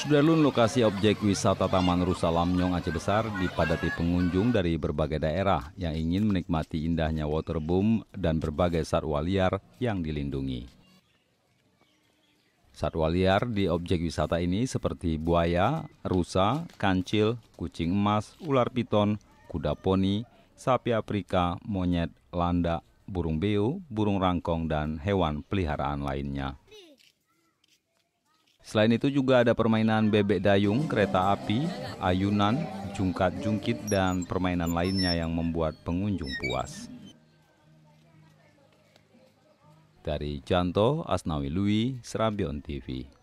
Sudah Sudarlun lokasi objek wisata Taman Rusa Lamnyong Aceh Besar dipadati pengunjung dari berbagai daerah yang ingin menikmati indahnya waterboom dan berbagai satwa liar yang dilindungi. Satwa liar di objek wisata ini seperti buaya, rusa, kancil, kucing emas, ular piton, kuda poni, sapi Afrika, monyet, landak, burung beo, burung rangkong, dan hewan peliharaan lainnya. Selain itu juga ada permainan bebek dayung, kereta api, ayunan, jungkat-jungkit, dan permainan lainnya yang membuat pengunjung puas. Dari Janto, Asnawi Lui, Serambion TV.